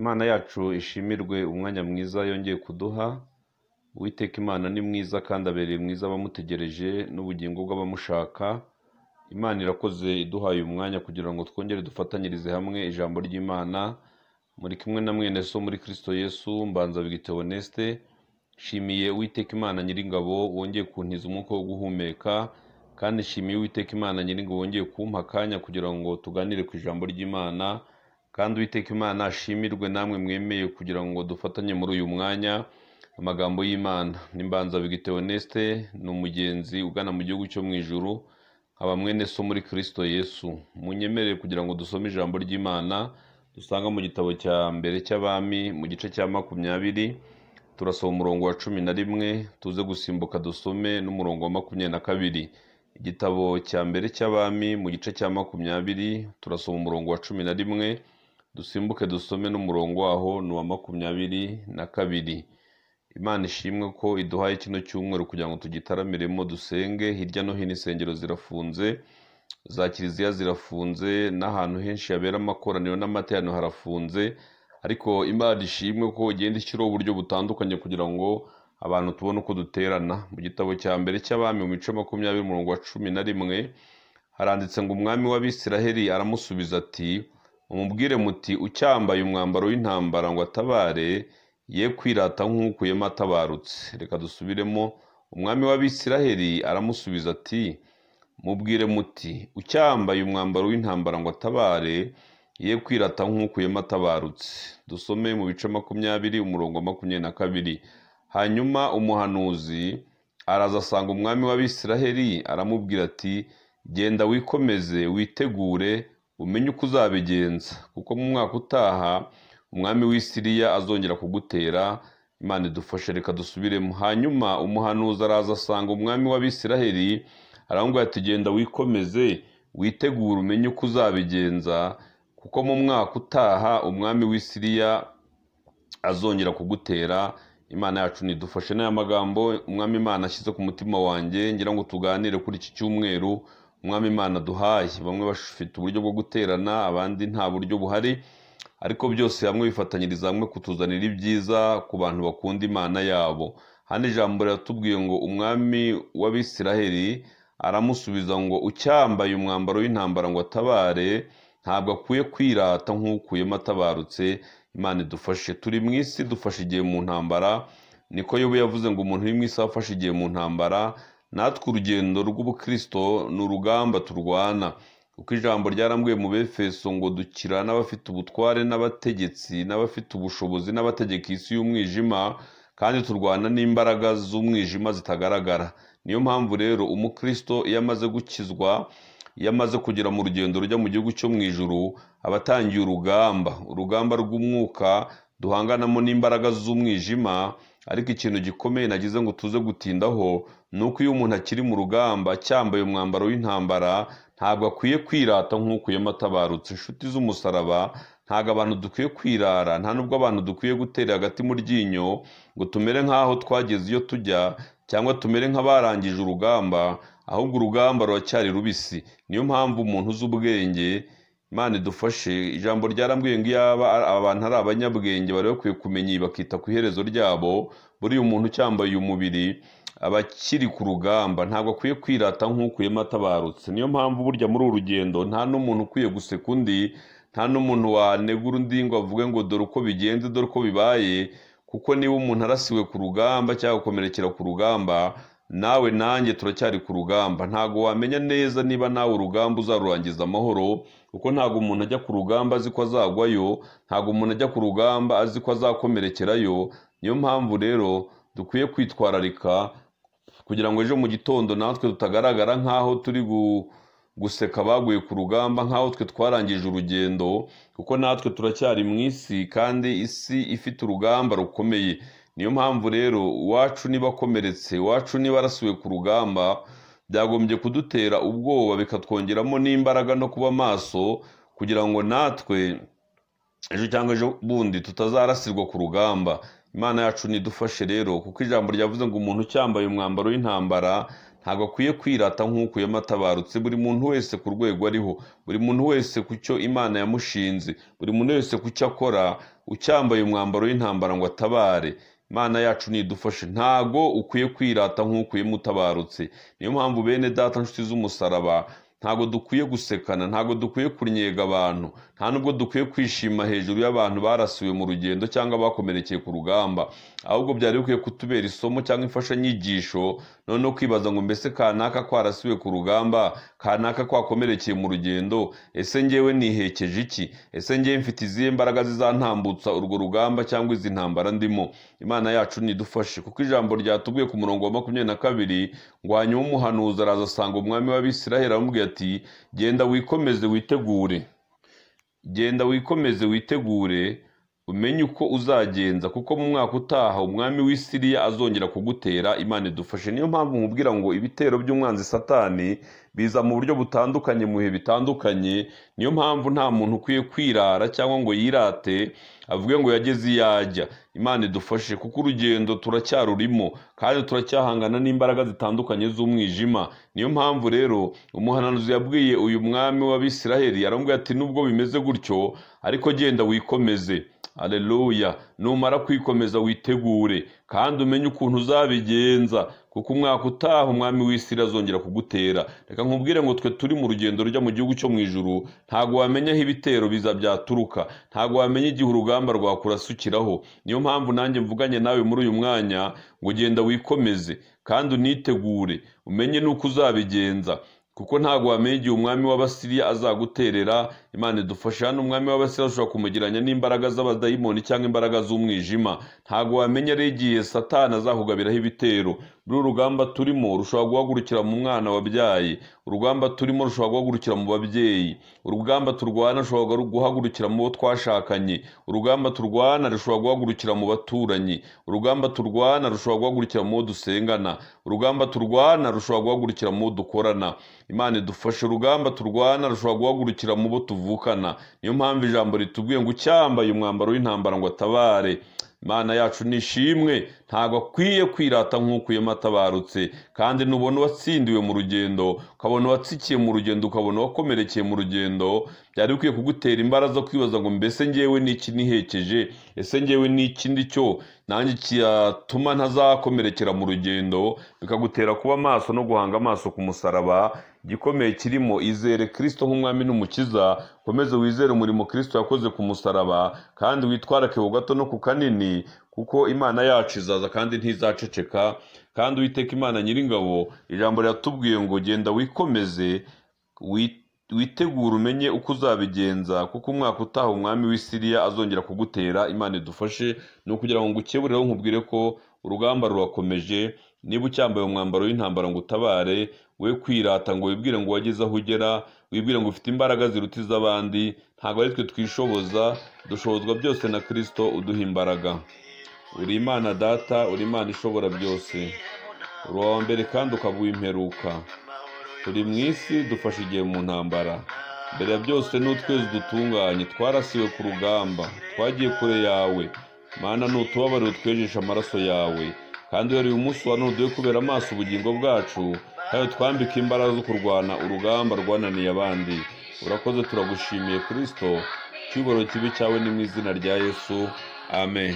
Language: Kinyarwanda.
imana yacu ishimirwe umwanya mwiza yongeye kuduha uwiteka imana ni mwiza kandi abereye mwiza abamutegereje n'ubugingo bw'abamushaka imana irakoze iduhaye umwanya kugira ngo twongere dufatanyirize hamwe ijambo ry'imana muri kimwe na mwene so muri kirisito yesu mbanza bwite onesite nshimiye uwiteka imana nyiringabo wongeye kuntiza umwuka wo guhumeka kandi nshimiye uwiteka imana nyiringabo wongeye kumpa akanya kugira ngo tuganire ku ijambo ry'imana kandi uwiteka imana ashimirwe namwe mwemeye kugira ngo dufatanye muri uyu mwanya amagambo y'imana n'imbanza Oneste ni umugenzi ugana mu gihugu cyo mu ijuru nkaba mwene so muri kirisito yesu munyemerere kugira ngo dusome ijambo ry'imana dusanga mu gitabo cya mbere cy'abami mu gice cya makumyabiri turasaba umurongo wa cumi na rimwe tuze gusimbuka dusome n'umurongo wa makumyabiri na kabiri igitabo cya mbere cy'abami mu gice cya makumyabiri turasoma umurongo wa cumi na rimwe dusimbuke dusome n'umurongo waho ni uwa makumyabiri na kabiri imana ishimwe ko iduhaye kino cyumweru kugira ngo tugitaramiremo dusenge hirya no hino insengero zirafunze za kiliziya zirafunze n'ahantu henshi habera amakoraniro n'amateraniro harafunze ariko imana ishimwe ko igenda ishyiraho uburyo butandukanye kugira ngo abantu tubone uko duterana mu gitabo cya mbere cy'abami mu mico makumyabiri umurongo wa cumi na rimwe haranditse ngo umwami w'abisiraheli aramusubiza ati Umubwire muti ucyambaye umwambaro w'intambara ngo atabare ye kwirata nk'ukuyemo atabarutse reka dusubiremo umwami w'abisiraheli aramusubiza ati mubwire muti ucyambaye umwambaro w'intambara ngo atabare ye kwirata nk'ukuyemo atabarutse dusome mu bice makumyabiri umurongo makumyabiri na kabiri hanyuma umuhanuzi araza asanga umwami w'abisiraheli aramubwira ati genda wikomeze witegure umenye uko uzabigenza kuko mu mwaka utaha umwami w'i w'isiriya azongera kugutera imana idufashe reka dusubiremo hanyuma umuhanuzi araza asanga umwami w'abisiraheli aramubwira tugenda genda wikomeze witegure umenye uko uzabigenza kuko mu mwaka utaha umwami w'i w'isiriya azongera kugutera imana yacu nidufashe n'aya magambo umwami imana ashyize ku mutima wanjye ngira ngo tuganire kuri iki cyumweru umwami imana duhaye bamwe bafite uburyo bwo guterana abandi nta buryo buhari ariko byose hamwe bifatanyiriza hamwe kutuzanira ibyiza ku bantu bakunda imana yabo hano ijambo riratubwiye ngo umwami w'abisiraheli aramusubiza ngo ucyambaye umwambaro w'intambara ngo atabare ntabwo akwiye kwirata nk'ukuyemo atabarutse imana idufashe turi mu isi dufashe igihe mu ntambara niko yobu yavuze ngo umuntu uri mu isi afashe igihe mu ntambara natwe urugendo rw'ubukristo ni urugamba turwana kuko ijambo ryarambwiye mu befeso ngo dukira n'abafite ubutware n'abategetsi n'abafite ubushobozi n'abategeka isi y'umwijima kandi turwana n'imbaraga z'umwijima zitagaragara niyo mpamvu rero umukristo iyo amaze gukizwa iyo amaze kugera mu rugendo rujya mu gihugu cyo mu ijuru aba atangiye urugamba urugamba rw'umwuka duhanganamo n'imbaraga z'umwijima ariko ikintu gikomeye nagize ngo tuze gutindaho ni uko iyo umuntu akiri mu rugamba cyambaye umwambaro w'intambara ntabwo akwiye kwirata nk'uko atabarutse inshuti z'umusaraba ntabwo abantu dukwiye kwirara nta n'ubwo abantu dukwiye gutera hagati mu ryinyo ngo tumere nk'aho twageze iyo tujya cyangwa tumere nk'abarangije urugamba ahubwo urugamba ruracyari rubisi niyo mpamvu umuntu uzi ubwenge imana dufashe ijambo ryarambwiye ngo iyo abantu bantu ari abanyabwenge bari bakwiye kumenya bakita ku iherezo ryabo buriya umuntu cyambaye umubiri abakiri ku rugamba ntabwo akwiye kwirata nk'ukuyemo atabarutse niyo mpamvu burya muri uru rugendo nta n'umuntu ukwiye guseka undi nta n'umuntu wanegura undi ngo avuge ngo dore uko bigenze dore uko bibaye kuko niba umuntu arasiwe ku rugamba cyangwa akomerekera ku rugamba nawe nanjye turacyari ku rugamba ntabwo wamenya neza niba nawe urugamba uzarurangiza amahoro kuko ntabwo umuntu ajya ku rugamba azi ko azagwayo ntabwo umuntu ajya ku rugamba azi ko azakomerekerayo niyo mpamvu rero dukwiye kwitwararika kugira ngo ejo mu gitondo natwe tutagaragara nk'aho turi guseka baguye ku rugamba nk'aho twe twarangije urugendo kuko natwe turacyari mu isi kandi isi ifite urugamba rukomeye niyo mpamvu rero uwacu niba akomeretse iwacu niba arasuwe ku rugamba byagombye kudutera ubwoba bikatwongeramo n'imbaraga no kuba maso kugira ngo natwe ejo cyangwa ejo bundi tutazarasirwa ku rugamba imana yacu nidufashe rero kuko ijambo ryavuze ngo umuntu ucyambaye umwambaro w'intambara ntabwo akwiye kwirata nk’uko yamatabarutse buri muntu wese ku rwego ariho buri muntu wese ku cyo imana yamushinze buri muntu wese ku cyo akora ucyambaye umwambaro w'intambara ngo atabare mana yacu nidufashe ntago ukwiye kwirata nkuko nk'ukwiye mutabarutse niyo mpamvu bene data nshuti z'umusaraba ntabwo dukwiye gusekana ntabwo dukwiye kunyega abantu nta nubwo dukwiye kwishima hejuru y'abantu barasiwe mu rugendo cyangwa bakomerekeye ku rugamba ahubwo byari bikwiye kutubera isomo cyangwa imfashanyigisho noneho kwibaza ngo mbese kanaka kwarasiwe ku rugamba kanaka kwakomerekeye mu rugendo ese ngewe nihekeje iki ese ngewe mfite izihe mbaraga zizantambutsa urwo rugamba cyangwa izi ntambara ndimo imana yacu nidufashe kuko ijambo ryatubwiye ku murongo wa makumyabiri na kabiri ngwanya umuhanuzi araza asanga umwami w'abisiraheli aramubwiye ati genda wikomeze witegure genda wikomeze witegure umenye uko uzagenza kuko mu mwaka utaha umwami w’i Siriya azongera kugutera imana idufashe niyo mpamvu nkubwira ngo ibitero by'umwanzi satani biza mu buryo butandukanye mu bihe bitandukanye niyo mpamvu nta muntu ukwiye kwirara cyangwa ngo yirate avuge ngo yageze iyo ajya imana idufashe kuko urugendo turacyarurimo kandi turacyahangana n'imbaraga zitandukanye z'umwijima niyo mpamvu rero umuhanuzi yabwiye uyu mwami w'abisiraheli arambwira ati nubwo bimeze gutyo ariko genda wikomeze areruya numara kwikomeza witegure kandi umenye ukuntu uzabigenza kuko umwaka utaha umwami w'isi azongera kugutera reka nkubwire ngo twe turi mu rugendo rujya mu gihugu cyo mu ijuru ntabwo wamenya aho ibitero biza byaturuka ntabwo wamenya igihe urugamba rwakurasukiraho niyo mpamvu nanjye mvuganye nawe muri uyu mwanya ngo ugenda wikomeze kandi unitegure umenye n'uko uzabigenza kuko ntabwo wamenya igihe umwami w'abasiriya azaguterera imana idufasha hano umwami w'abasiriya ashobora kumugeranya n'imbaraga z'abadayimoni cyangwa imbaraga z'umwijima ntabwo wamenya rero igihe satani azahugabiraho ibitero buriya urugamba turimo rushobora guhagurukira mu mwana wabyaye urugamba turimo rushobora guhagurukira mu babyeyi urugamba turwana rushobora guhagurukira mu bo twashakanye urugamba turwana rushobora guhagurukira mu baturanyi urugamba turwana rushobora guhagurukira mu bo dusengana urugamba turwana rushobora guhagurukira mu bo dukorana imana idufashe urugamba turwana rushobora guhagurukira mu bo tuvukana niyo mpamvu ijambo ritubwiye ngo ucyambaye umwambaro w'intambara ngo atabare imana yacu ni ishimwe ntabwo akwiye kwirata nk'uko iyo matabarutse kandi nubona watsindiwe mu rugendo ukabona watsikiye mu rugendo ukabona wakomerekeye mu rugendo byari bikwiye kugutera imbaraga zo kwibaza ngo mbese ngewe n’iki iki nihekeje ese ngewe n’ikindi cyo nanjye kiyatuma ntazakomerekera mu rugendo bikagutera kuba amaso no guhanga amaso ku musaraba igikomeye kirimo izere kirisito nk'umwami n'umukiza ukomeze wizere umurimo kirisito yakoze ku musaraba kandi witwara ku gato no ku kanini kuko imana yacu izaza kandi ntizaceceka kandi uwiteka imana nyiringabo ijambo riratubwiye ngo genda wikomeze witegure umenye uko uzabigenza kuko umwaka utaha umwami w'isiriya azongera kugutera imana idufashe ni ukugira ngo ukebureho nkubwire ko urugamba rurakomeje niba ucyambaye umwambaro w'intambara ngo utabare we kwirata ngo wibwire ngo wageze aho ugera wibwire ngo ufite imbaraga ziruta iz'abandi ntabwo ari twe twishoboza dushobozwa byose na kirisito uduha imbaraga uri imana data uri imana ishobora byose uri uwa mbere kandi ukaguha imperuka turi mu isi dufashe igihe mu ntambara mbere ya byose n'utwezi dutunganye twarasiwe ku rugamba twagiye kure yawe mana n'utubabare utwejesha amaraso yawe kandi uhereye umunsi wa none kubera amaso ubugingo bwacu kandi twambika imbaraga zo kurwana urugamba rwananiye abandi urakoze turagushimiye kirisito icyubahiro kibi cyawe ni mu izina rya yesu amen